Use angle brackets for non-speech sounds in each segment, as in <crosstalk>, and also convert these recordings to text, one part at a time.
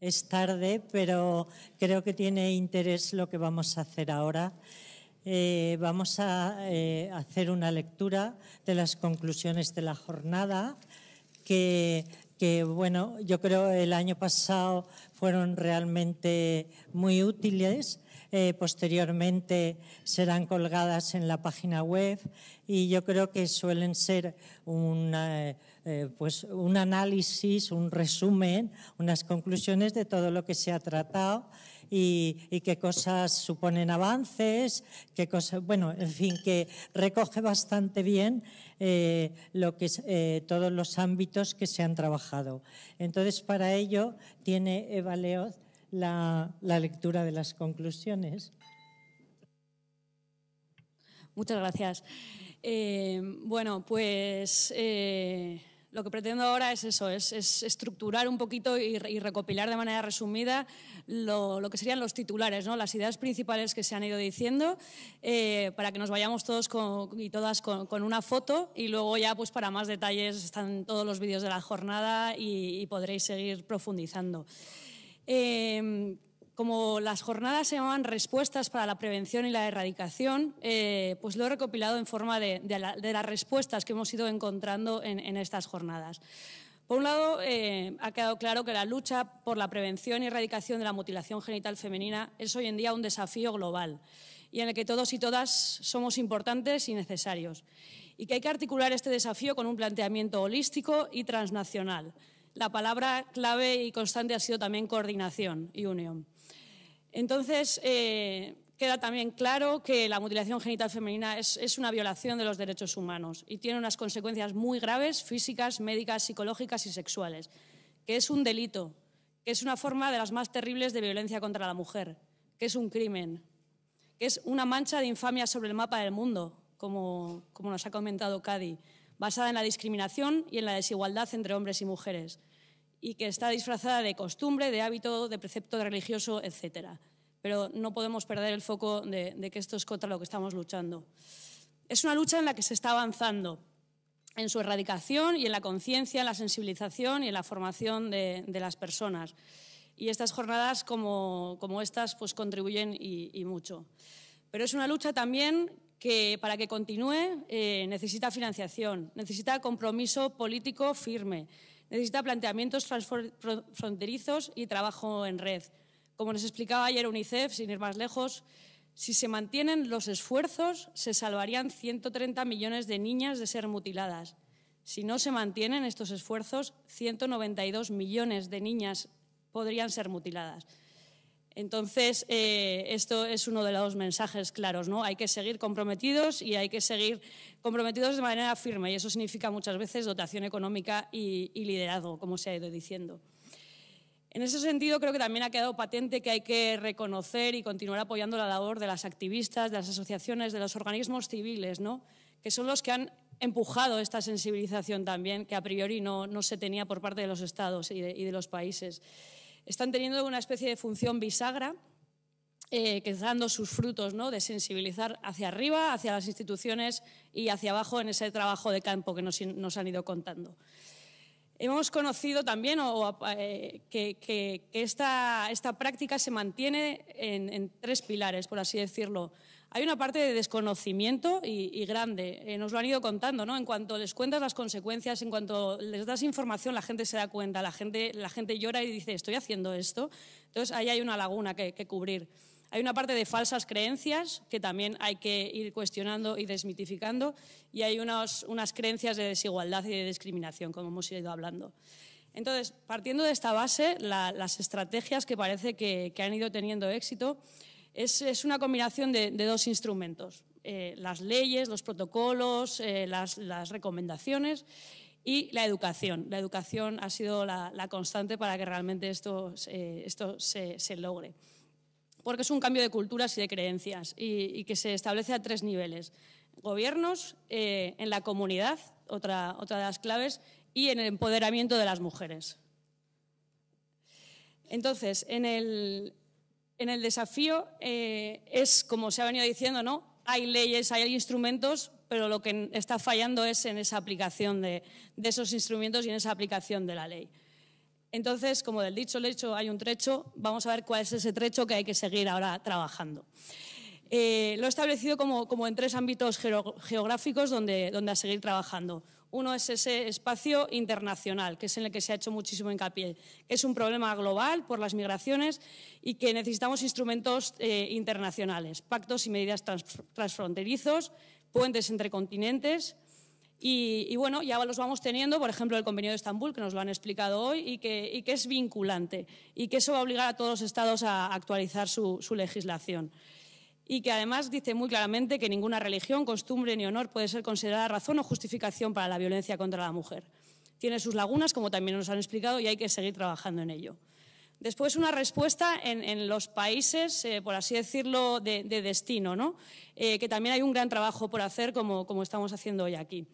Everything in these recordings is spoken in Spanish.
Es tarde, pero creo que tiene interés lo que vamos a hacer ahora. Eh, vamos a eh, hacer una lectura de las conclusiones de la jornada, que, bueno, yo creo que el año pasado fueron realmente muy útiles. Eh, posteriormente serán colgadas en la página web y yo creo que suelen ser una eh, pues un análisis, un resumen, unas conclusiones de todo lo que se ha tratado y, qué cosas suponen avances, qué cosas, bueno, en fin, que recoge bastante bien eh, lo que eh, todos los ámbitos que se han trabajado. Entonces, para ello tiene Eva Leoz la, lectura de las conclusiones. Muchas gracias. bueno, pues lo que pretendo ahora es eso, es, estructurar un poquito y, recopilar de manera resumida lo, que serían los titulares, ¿no? las ideas principales que se han ido diciendo, eh, para que nos vayamos todos y todas con, una foto y luego ya pues para más detalles están todos los vídeos de la jornada y, podréis seguir profundizando. Eh, como las jornadas se llamaban Respuestas para la Prevención y la Erradicación, eh, pues lo he recopilado en forma de, las respuestas que hemos ido encontrando en, estas jornadas. Por un lado, eh, ha quedado claro que la lucha por la prevención y erradicación de la mutilación genital femenina es hoy en día un desafío global y en el que todos y todas somos importantes y necesarios, y que hay que articular este desafío con un planteamiento holístico y transnacional la palabra clave y constante ha sido también coordinación y unión. Entonces, eh, queda también claro que la mutilación genital femenina es, una violación de los derechos humanos y tiene unas consecuencias muy graves físicas, médicas, psicológicas y sexuales, que es un delito, que es una forma de las más terribles de violencia contra la mujer, que es un crimen, que es una mancha de infamia sobre el mapa del mundo, como, como nos ha comentado Cadi basada en la discriminación y en la desigualdad entre hombres y mujeres, y que está disfrazada de costumbre, de hábito, de precepto religioso, etc. Pero no podemos perder el foco de, que esto es contra lo que estamos luchando. Es una lucha en la que se está avanzando, en su erradicación y en la conciencia, en la sensibilización y en la formación de, las personas. Y estas jornadas como, estas pues contribuyen y, y, mucho. Pero es una lucha también que para que continúe eh, necesita financiación, necesita compromiso político firme, necesita planteamientos fronterizos y trabajo en red. Como nos explicaba ayer UNICEF, sin ir más lejos, si se mantienen los esfuerzos, se salvarían 130 millones de niñas de ser mutiladas. Si no se mantienen estos esfuerzos, 192 millones de niñas podrían ser mutiladas. Entonces, eh, esto es uno de los mensajes claros, ¿no? Hay que seguir comprometidos y hay que seguir comprometidos de manera firme y eso significa muchas veces dotación económica y, liderazgo, como se ha ido diciendo. En ese sentido, creo que también ha quedado patente que hay que reconocer y continuar apoyando la labor de las activistas, de las asociaciones, de los organismos civiles, ¿no? que son los que han empujado esta sensibilización también, que a priori no, se tenía por parte de los estados y de los países están teniendo una especie de función bisagra eh, que está dando sus frutos, ¿no? de sensibilizar hacia arriba, hacia las instituciones y hacia abajo en ese trabajo de campo que nos han ido contando. Hemos conocido también eh, que, esta, práctica se mantiene en, tres pilares, por así decirlo. Hay una parte de desconocimiento y, grande, eh, nos lo han ido contando, ¿no? En cuanto les cuentas las consecuencias, en cuanto les das información, la gente se da cuenta, la gente, la gente llora y dice, estoy haciendo esto. Entonces ahí hay una laguna que, que cubrir. Hay una parte de falsas creencias que también hay que ir cuestionando y desmitificando y hay unas, creencias de desigualdad y de discriminación, como hemos ido hablando. Entonces, partiendo de esta base, las estrategias que parece que, han ido teniendo éxito es, una combinación de, dos instrumentos, eh, las leyes, los protocolos, eh, las, recomendaciones y la educación. La educación ha sido la, constante para que realmente esto, eh, se, logre porque es un cambio de culturas y de creencias y, que se establece a tres niveles. Gobiernos, eh, en la comunidad, otra, de las claves, y en el empoderamiento de las mujeres. Entonces, en el, desafío eh, es, como se ha venido diciendo, ¿no? hay leyes, hay instrumentos, pero lo que está fallando es en esa aplicación de esos instrumentos y en esa aplicación de la ley. Entonces, como del dicho al hecho hay un trecho, vamos a ver cuál es ese trecho que hay que seguir ahora trabajando. Eh, lo he establecido como, en tres ámbitos geográficos donde, donde seguir trabajando. Uno es ese espacio internacional, que es en el que se ha hecho muchísimo hincapié. Es un problema global por las migraciones y que necesitamos instrumentos eh, internacionales, pactos y medidas transfronterizos, puentes entre continentes, y, bueno, ya los vamos teniendo, por ejemplo, el convenio de Estambul, que nos lo han explicado hoy, y que, es vinculante, y que eso va a obligar a todos los Estados a actualizar su, legislación. Y que además dice muy claramente que ninguna religión, costumbre ni honor puede ser considerada razón o justificación para la violencia contra la mujer. Tiene sus lagunas, como también nos han explicado, y hay que seguir trabajando en ello. Después, una respuesta en, los países, eh, por así decirlo, de, destino, ¿no? Eh, que también hay un gran trabajo por hacer, como estamos haciendo hoy aquí.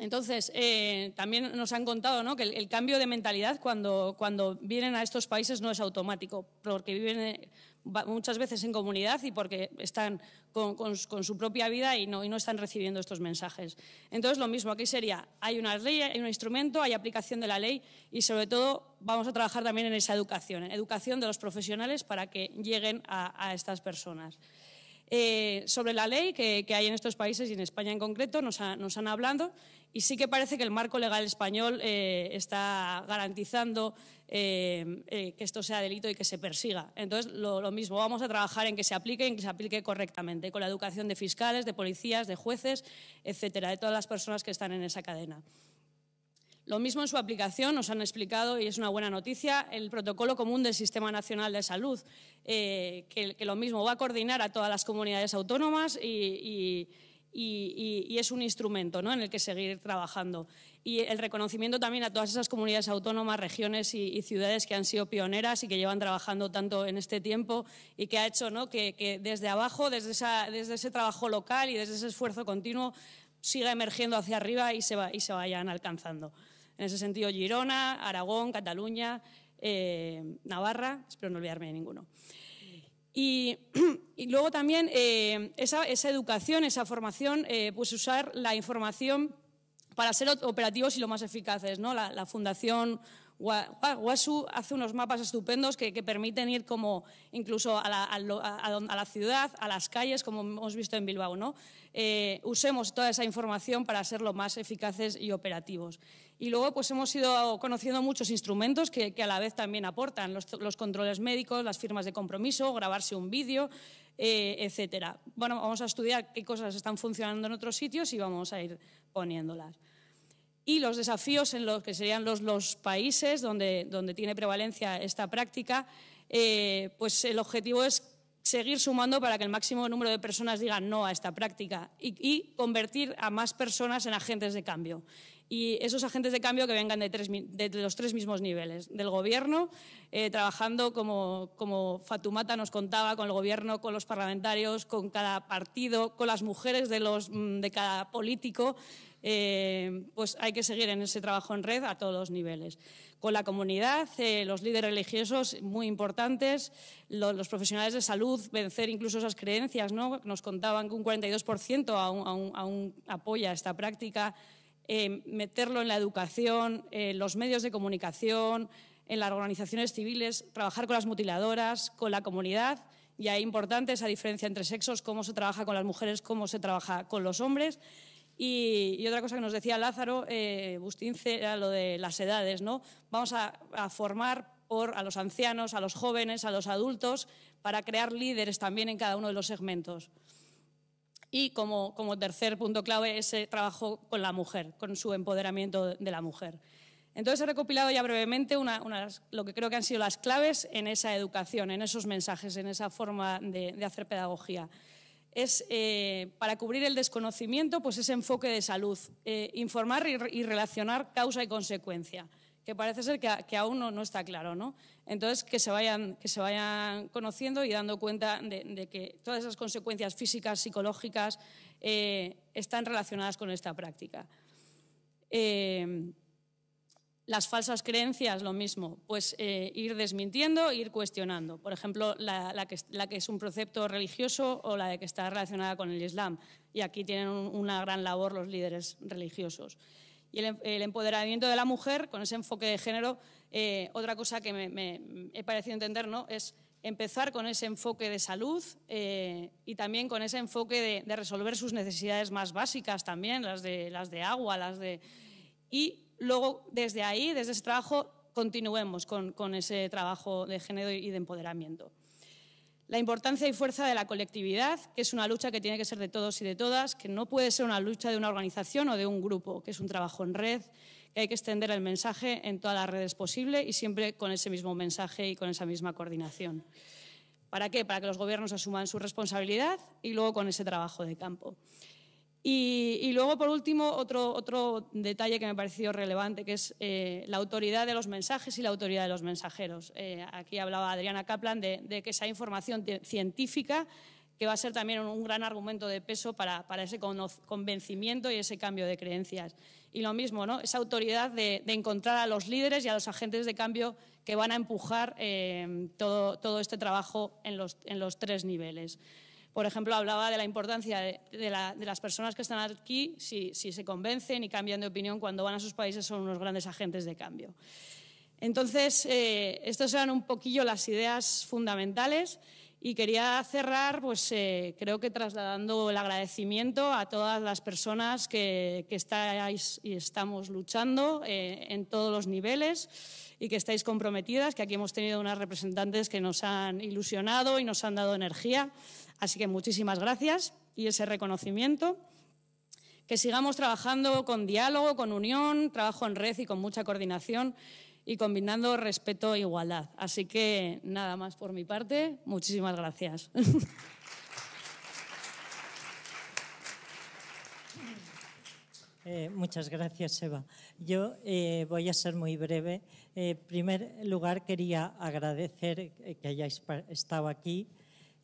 Entonces, eh, también nos han contado que el, cambio de mentalidad cuando, vienen a estos países no es automático, porque viven eh, muchas veces en comunidad y porque están con, su propia vida y no, están recibiendo estos mensajes. Entonces, lo mismo, aquí sería, hay una ley, hay un instrumento, hay aplicación de la ley y, sobre todo, vamos a trabajar también en esa educación, en educación de los profesionales para que lleguen a estas personas. Eh, sobre la ley que, hay en estos países y en España en concreto nos, han hablado y sí que parece que el marco legal español eh, está garantizando eh, que esto sea delito y que se persiga. Entonces, lo, mismo, vamos a trabajar en que se aplique, en que se aplique correctamente, con la educación de fiscales, de policías, de jueces, etcétera, de todas las personas que están en esa cadena. Lo mismo en su aplicación, nos han explicado, y es una buena noticia, el protocolo común del Sistema Nacional de Salud, eh, que, lo mismo va a coordinar a todas las comunidades autónomas y, es un instrumento ¿no? en el que seguir trabajando. Y el reconocimiento también a todas esas comunidades autónomas, regiones y, ciudades que han sido pioneras y que llevan trabajando tanto en este tiempo y que ha hecho ¿no? que, desde abajo, desde, ese trabajo local y desde ese esfuerzo continuo, siga emergiendo hacia arriba y se vayan alcanzando. En ese sentido, Girona, Aragón, Cataluña, eh, Navarra, espero no olvidarme de ninguno. Y, <clears throat> luego también eh, esa, educación, esa formación, eh, pues usar la información para ser operativos y lo más eficaces. La, Fundación Wasu hace unos mapas estupendos que, permiten ir incluso a la, ciudad, a las calles, como hemos visto en Bilbao. ¿no? usemos toda esa información para ser lo más eficaces y operativos. Y luego pues hemos ido conociendo muchos instrumentos que, a la vez también aportan, los, controles médicos, las firmas de compromiso, grabarse un vídeo, eh, etcétera. Bueno, vamos a estudiar qué cosas están funcionando en otros sitios y vamos a ir poniéndolas. Y los desafíos en los que serían los, países donde, tiene prevalencia esta práctica, eh, pues el objetivo es seguir sumando para que el máximo número de personas digan no a esta práctica y, convertir a más personas en agentes de cambio y esos agentes de cambio que vengan de, los tres mismos niveles, del gobierno, eh, trabajando como, como Fatumata nos contaba, con el gobierno, con los parlamentarios, con cada partido, con las mujeres de, los, mm, de cada político, eh, pues hay que seguir en ese trabajo en red a todos los niveles. Con la comunidad, eh, los líderes religiosos muy importantes, los, profesionales de salud, vencer incluso esas creencias, ¿no? Nos contaban que un 42% aún apoya esta práctica eh, meterlo en la educación, en eh, los medios de comunicación, en las organizaciones civiles, trabajar con las mutiladoras, con la comunidad. Y ahí importante esa diferencia entre sexos, cómo se trabaja con las mujeres, cómo se trabaja con los hombres. Y, otra cosa que nos decía Lázaro eh, Bustince era lo de las edades, ¿no? Vamos a, formar a los ancianos, a los jóvenes, a los adultos, para crear líderes también en cada uno de los segmentos. Y como, tercer punto clave, ese trabajo con la mujer, con su empoderamiento de la mujer. Entonces he recopilado ya brevemente lo que creo que han sido las claves en esa educación, en esos mensajes, en esa forma de, hacer pedagogía. Es eh, para cubrir el desconocimiento, pues ese enfoque de salud, eh, informar y relacionar causa y consecuencia que parece ser que, aún no, está claro. Entonces, que se, vayan, que se vayan conociendo y dando cuenta de, que todas esas consecuencias físicas, psicológicas, eh, están relacionadas con esta práctica. Eh, las falsas creencias, lo mismo, pues eh, ir desmintiendo, ir cuestionando. Por ejemplo, la, que, es un precepto religioso o la de que está relacionada con el Islam. Y aquí tienen una gran labor los líderes religiosos y em, el, empoderamiento de la mujer con ese enfoque de género. Eh, otra cosa que me, he parecido entender ¿no? es empezar con ese enfoque de salud eh, y también con ese enfoque de, resolver sus necesidades más básicas también, las de, las de agua, las de... Y luego desde ahí, desde ese trabajo, continuemos con ese trabajo de género y de empoderamiento la importancia y fuerza de la colectividad, que es una lucha que tiene que ser de todos y de todas, que no puede ser una lucha de una organización o de un grupo, que es un trabajo en red, que hay que extender el mensaje en todas las redes posibles y siempre con ese mismo mensaje y con esa misma coordinación. ¿Para qué? Para que los gobiernos asuman su responsabilidad y luego con ese trabajo de campo. Y, luego, por último, otro, detalle que me pareció relevante, que es eh, la autoridad de los mensajes y la autoridad de los mensajeros. Eh, aquí hablaba Adriana Kaplan de, que esa información científica, que va a ser también un, gran argumento de peso para, ese convencimiento y ese cambio de creencias. Y lo mismo, ¿no? esa autoridad de, encontrar a los líderes y a los agentes de cambio que van a empujar eh, todo, este trabajo en los tres niveles. Por ejemplo, hablaba de la importancia de, las personas que están aquí, si, se convencen y cambian de opinión cuando van a sus países, son unos grandes agentes de cambio. Entonces, eh, estas eran un poquillo las ideas fundamentales y quería cerrar, pues eh, creo que trasladando el agradecimiento a todas las personas que, estáis y estamos luchando eh, en todos los niveles y que estáis comprometidas, que aquí hemos tenido unas representantes que nos han ilusionado y nos han dado energía. Así que muchísimas gracias y ese reconocimiento. Que sigamos trabajando con diálogo, con unión, trabajo en red y con mucha coordinación y combinando respeto e igualdad. Así que nada más por mi parte. Muchísimas gracias. <laughs> Eh, muchas gracias, Eva. Yo eh, voy a ser muy breve. Eh, en primer lugar, quería agradecer que hayáis estado aquí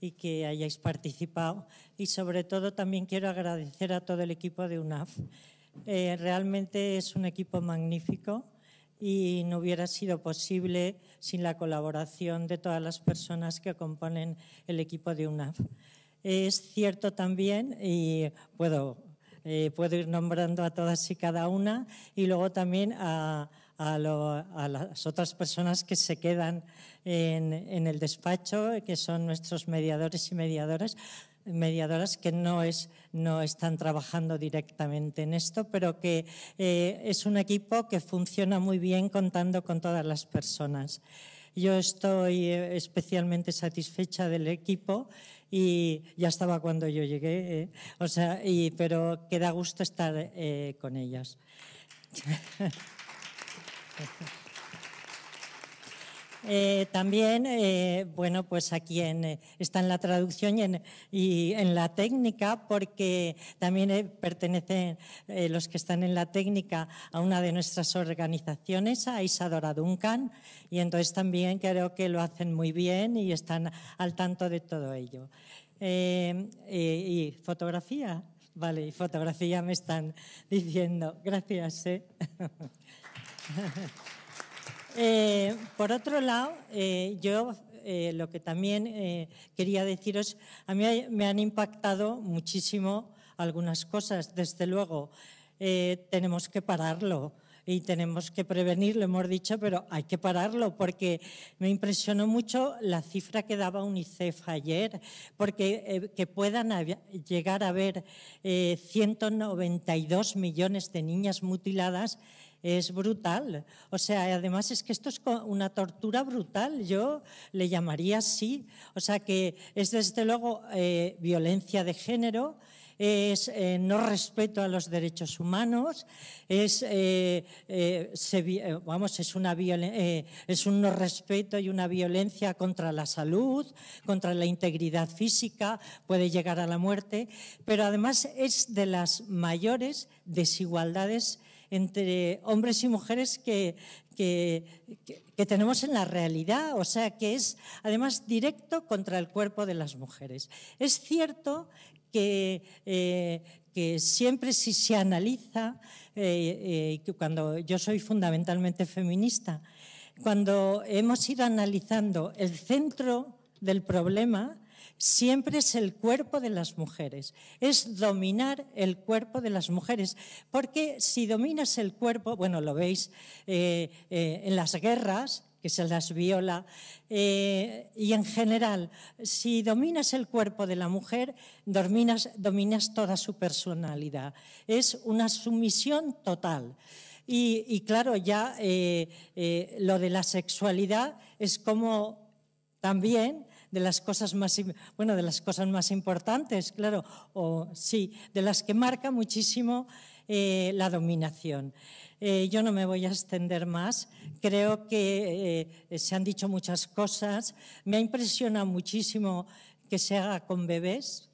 y que hayáis participado. Y sobre todo también quiero agradecer a todo el equipo de UNAF. Eh, realmente es un equipo magnífico y no hubiera sido posible sin la colaboración de todas las personas que componen el equipo de UNAF. Es cierto también, y puedo, eh, puedo ir nombrando a todas y cada una, y luego también a, a, las otras personas que se quedan en, el despacho, que son nuestros mediadores y mediadoras, mediadoras que no, es, no están trabajando directamente en esto, pero que eh, es un equipo que funciona muy bien contando con todas las personas. Yo estoy eh, especialmente satisfecha del equipo y ya estaba cuando yo llegué, eh, o sea, pero que da gusto estar con ellas. <laughs> <laughs> Eh, también, eh, bueno, pues aquí en, eh, está en la traducción y en, la técnica, porque también pertenecen los que están en la técnica a una de nuestras organizaciones, a Isadora Duncan, y entonces también creo que lo hacen muy bien y están al tanto de todo ello. ¿Y fotografía? Vale, y fotografía me están <laughs> diciendo. Gracias. <laughs> <laughs> Eh, por otro lado, eh, yo eh, lo que también quería deciros, a mí me han impactado muchísimo algunas cosas, desde luego. tenemos que pararlo y tenemos que prevenir, lo hemos dicho, pero hay que pararlo porque me impresionó mucho la cifra que daba UNICEF ayer, porque que puedan llegar a haber 192 millones de niñas mutiladas es brutal. O sea, además es que esto es una tortura brutal, yo le llamaría así. O sea, que es desde luego eh, violencia de género, es eh, no respeto a los derechos humanos, es, eh, vamos, es, una es un no respeto y una violencia contra la salud, contra la integridad física, puede llegar a la muerte, pero además es de las mayores desigualdades entre hombres y mujeres que, que, tenemos en la realidad, o sea, que es además directo contra el cuerpo de las mujeres. Es cierto que, eh, que siempre si se analiza, eh, eh, cuando yo soy fundamentalmente feminista, cuando hemos ido analizando el centro del problema, siempre es el cuerpo de las mujeres, es dominar el cuerpo de las mujeres, porque si dominas el cuerpo, bueno, lo veis eh, eh, en las guerras, que se las viola. Eh, y en general, si dominas el cuerpo de la mujer, dominas, dominas toda su personalidad. Es una sumisión total. Y, claro, ya lo de la sexualidad es como también de las cosas más, bueno, de las cosas más importantes, claro, o sí, de las que marca muchísimo eh, la dominación. Eh, yo no me voy a extender más, creo que eh, se han dicho muchas cosas, me ha impresionado muchísimo que se haga con bebés,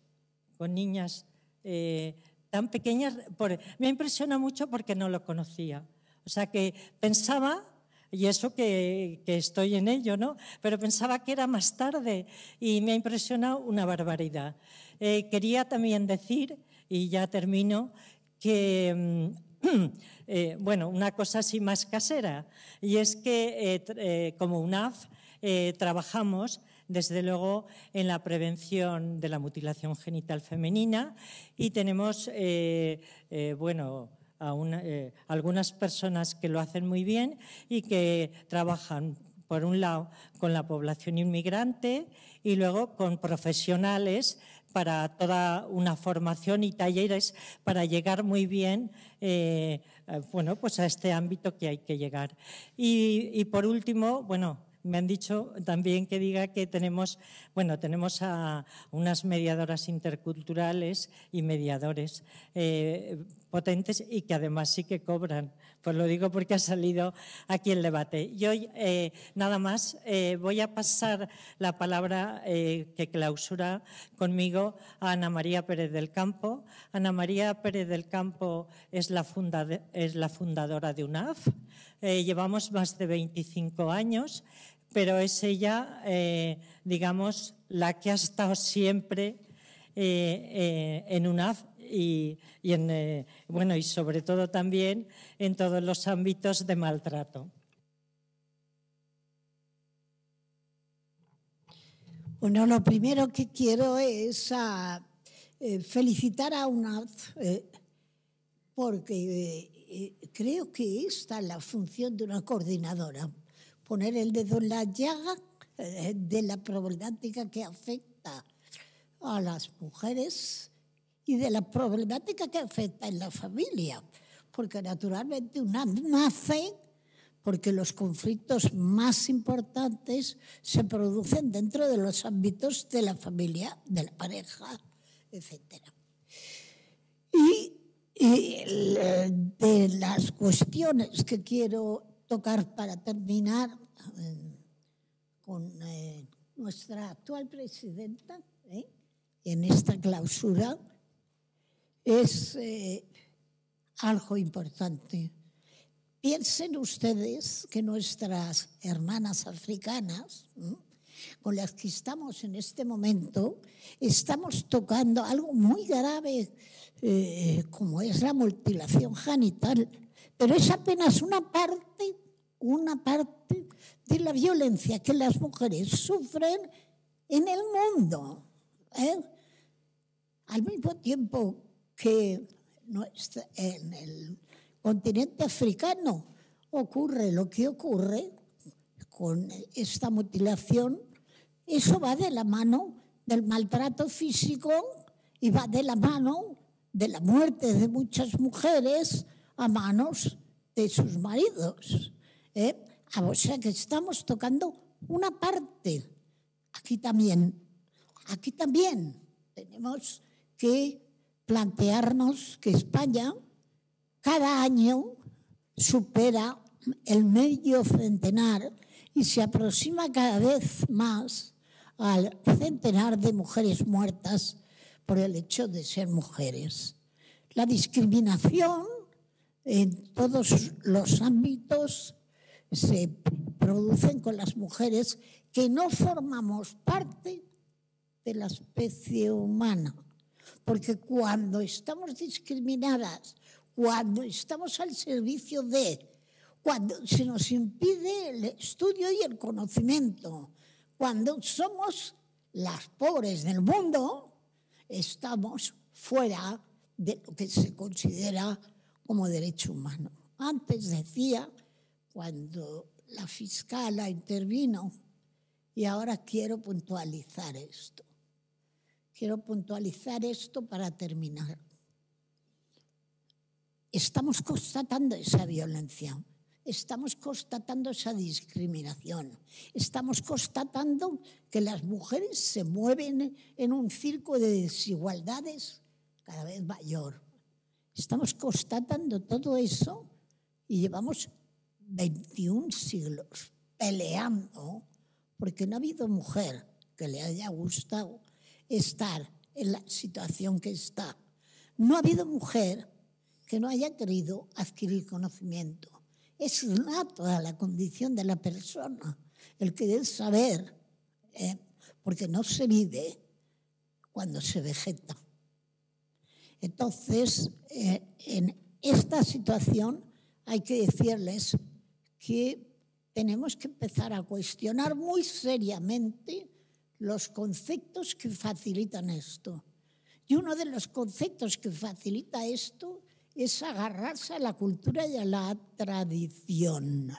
con niñas tan pequeñas, me me impresiona mucho porque no lo conocía. O sea que pensaba y eso que, estoy en ello, ¿no? Pero pensaba que era más tarde y me ha impresionado una barbaridad. Eh, quería también decir, y ya termino, que... Mm, <clears throat> eh, bueno, una cosa así más casera, y es que eh, como UNAF trabajamos desde luego en la prevención de la mutilación genital femenina y tenemos, bueno, eh, algunas personas que lo hacen muy bien y que trabajan por un lado, con la población inmigrante y luego con profesionales para toda una formación y talleres para llegar muy bien eh, eh, bueno, pues a este ámbito que hay que llegar. y por último, bueno, me han dicho también que diga que tenemos, bueno, tenemos a unas mediadoras interculturales y mediadores eh, potentes y que además sí que cobran. Pues lo digo porque ha salido aquí el debate. Yo eh, nada más eh, voy a pasar la palabra que clausura conmigo a Ana María Pérez del Campo. Ana María Pérez del Campo es la, es la fundadora de UNAF. llevamos más de 25 años pero es ella, eh, digamos, la que ha estado siempre eh, eh, en UNAF y, bueno, y sobre todo también en todos los ámbitos de maltrato. Bueno, lo primero que quiero es ah, felicitar a UNAF porque creo que esta es la función de una coordinadora, poner el dedo en la llaga eh, de la problemática que afecta a las mujeres y de la problemática que afecta en la familia, porque naturalmente una nace porque los conflictos más importantes se producen dentro de los ámbitos de la familia, de la pareja, etc. Y, y eh, de las cuestiones que quiero tocar para terminar eh, con eh, nuestra actual presidenta ¿eh? en esta clausura es algo importante. Piensen ustedes que nuestras hermanas africanas, con las que estamos en este momento, estamos tocando algo muy grave como es la mutilación genital pero es apenas una parte, una parte de la violencia que las mujeres sufren en el mundo. ¿eh? Al mismo tiempo que en el continente africano ocurre lo que ocurre con esta mutilación, eso va de la mano del maltrato físico y va de la mano de la muerte de muchas mujeres a manos de sus maridos. ¿eh? O sea que estamos tocando una parte. Aquí también, aquí también tenemos que plantearnos que España cada año supera el medio centenar y se aproxima cada vez más al centenar de mujeres muertas por el hecho de ser mujeres. La discriminación en todos los ámbitos se producen con las mujeres que no formamos parte de la especie humana. Porque cuando estamos discriminadas, cuando estamos al servicio de, cuando se nos impide el estudio y el conocimiento, cuando somos las pobres del mundo, estamos fuera de lo que se considera como derecho humano. Antes decía, cuando la fiscala intervino, y ahora quiero puntualizar esto. Quiero puntualizar esto para terminar. Estamos constatando esa violencia, estamos constatando esa discriminación, estamos constatando que las mujeres se mueven en un circo de desigualdades cada vez mayor Estamos constatando todo eso y llevamos 21 siglos peleando porque no ha habido mujer que le haya gustado estar en la situación que está. No ha habido mujer que no haya querido adquirir conocimiento. Es toda la condición de la persona el querer saber, ¿eh? porque no se vive cuando se vegeta. Entonces, eh, en esta situación hay que decirles que tenemos que empezar a cuestionar muy seriamente los conceptos que facilitan esto. Y uno de los conceptos que facilita esto es agarrarse a la cultura y a la tradición.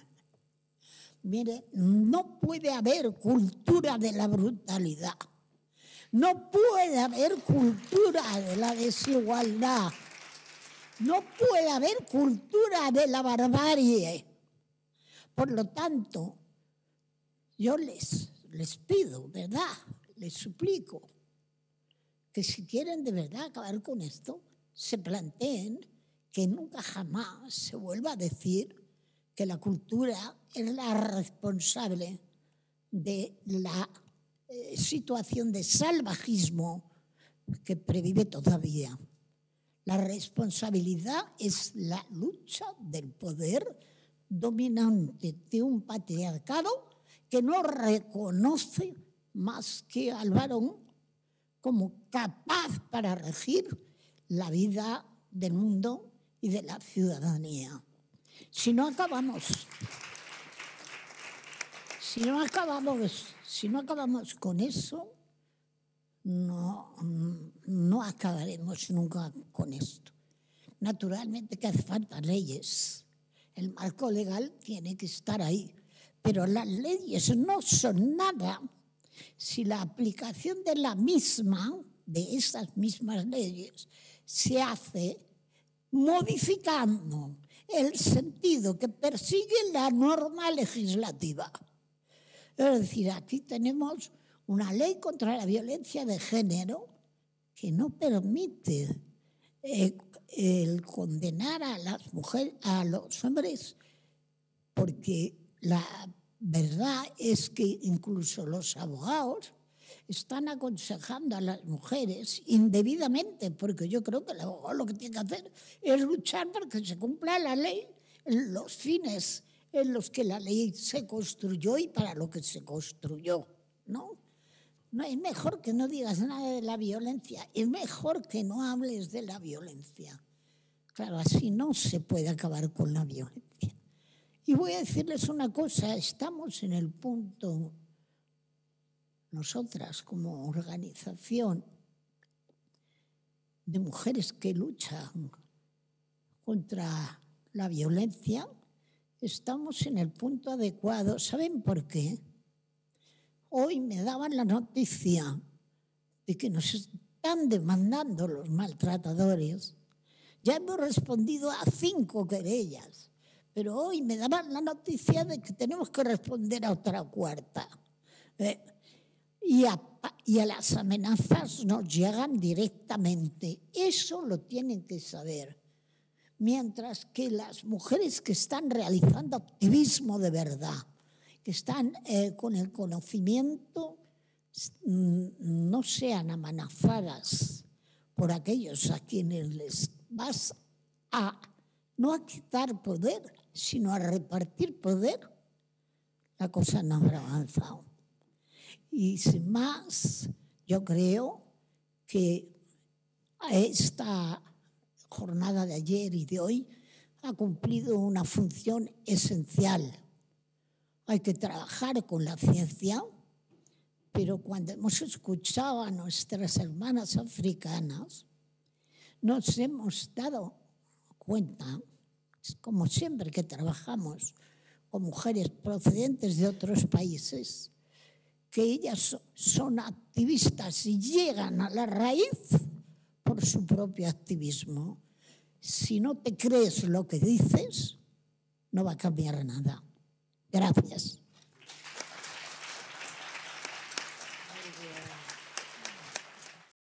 Mire, no puede haber cultura de la brutalidad. No puede haber cultura de la desigualdad. No puede haber cultura de la barbarie. Por lo tanto, yo les, les pido, ¿verdad? Les suplico que si quieren de verdad acabar con esto, se planteen que nunca jamás se vuelva a decir que la cultura es la responsable de la eh, situación de salvajismo que previve todavía. La responsabilidad es la lucha del poder dominante de un patriarcado que no reconoce más que al varón como capaz para regir la vida del mundo y de la ciudadanía. Si no acabamos si no acabamos, si no acabamos con eso, no, no acabaremos nunca con esto. Naturalmente que hace falta leyes. El marco legal tiene que estar ahí. Pero las leyes no son nada si la aplicación de la misma, de esas mismas leyes, se hace modificando el sentido que persigue la norma legislativa. Es decir, aquí tenemos una ley contra la violencia de género que no permite eh, el condenar a las mujeres, a los hombres, porque la verdad es que incluso los abogados están aconsejando a las mujeres indebidamente, porque yo creo que el abogado lo que tiene que hacer es luchar para que se cumpla la ley, en los fines en los que la ley se construyó y para lo que se construyó, ¿no? No, es mejor que no digas nada de la violencia, es mejor que no hables de la violencia. Claro, así no se puede acabar con la violencia. Y voy a decirles una cosa, estamos en el punto, nosotras como organización de mujeres que luchan contra la violencia, estamos en el punto adecuado. ¿Saben por qué? Hoy me daban la noticia de que nos están demandando los maltratadores. Ya hemos respondido a cinco querellas, pero hoy me daban la noticia de que tenemos que responder a otra cuarta. Eh, y, y a las amenazas nos llegan directamente. Eso lo tienen que saber mientras que las mujeres que están realizando activismo de verdad, que están eh, con el conocimiento, mm, no sean amanafadas por aquellos a quienes les vas a no a quitar poder, sino a repartir poder, la cosa no habrá avanzado. Y sin más, yo creo que a esta jornada de ayer y de hoy ha cumplido una función esencial. Hay que trabajar con la ciencia, pero cuando hemos escuchado a nuestras hermanas africanas, nos hemos dado cuenta, como siempre que trabajamos con mujeres procedentes de otros países, que ellas son activistas y llegan a la raíz por su propio activismo si no te crees lo que dices, no va a cambiar nada. Gracias.